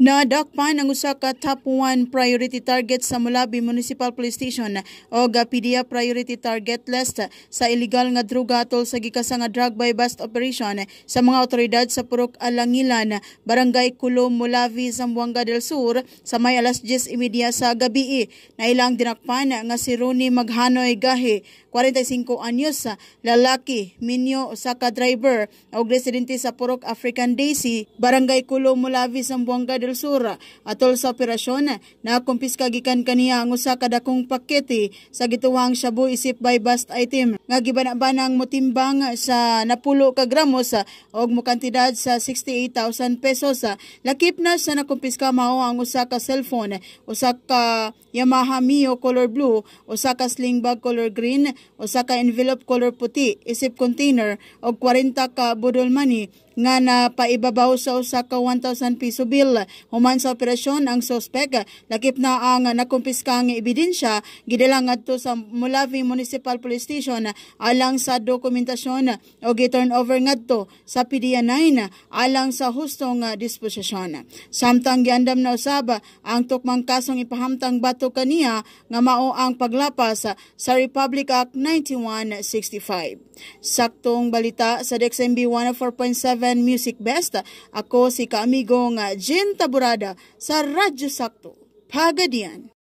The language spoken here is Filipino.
Nadakpan ang usa ka top 1 priority target sa Mulabi Municipal Police Station o PDEA priority target list sa illegal nga druga atol sa gikasang drug by bust operation sa mga otoridad sa Purok Alangilan, Barangay Kulo, Mulavi, Zamboanga del Sur sa may alas 10:30 e sa gabi. Nailang dinakpan nga si Rony Maghanoy Gahe, 45 anyos lalaki, minyo usa driver og residente sa Purok African Daisy, Barangay Kulo Mulavi, Zamboanga del Sur. Atol sa operasyon na kumpiska kaniya ang usa ka dakong pakete sa gituwang shabu isip by bust item nga gibanabanang motimbang sa napulo ka gramos ah, og mukantidad sa 68,000 pesos. Ah, lakip na sa nakumpiska mao ang usa ka cellphone, usa ka Yamaha Mio color blue, usa ka sling bag color green, usa ka envelope color puti, isip container og 40 ka budol money nga na paibabaw sa usa ka 1,000 piso bill. Human sa operasyon ang sospek, lakip na ang nakumpiskang ebidensya, gidalang adto sa Mulavi Municipal Police Station alang sa dokumentasyon o giturn over ngadto sa PDA 9 alang sa hustong ah, disposisyon. Samtang giandam na usab ang tukmang kasong ipahamtang bato kaniya nga mao ang paglapas sa Republic Act 9165. Saktong balita sa DXMB 104.7 7 Music Best. Ako si kaamigong ah, Jean Taburada sa Radyo Sakto. Pagadian.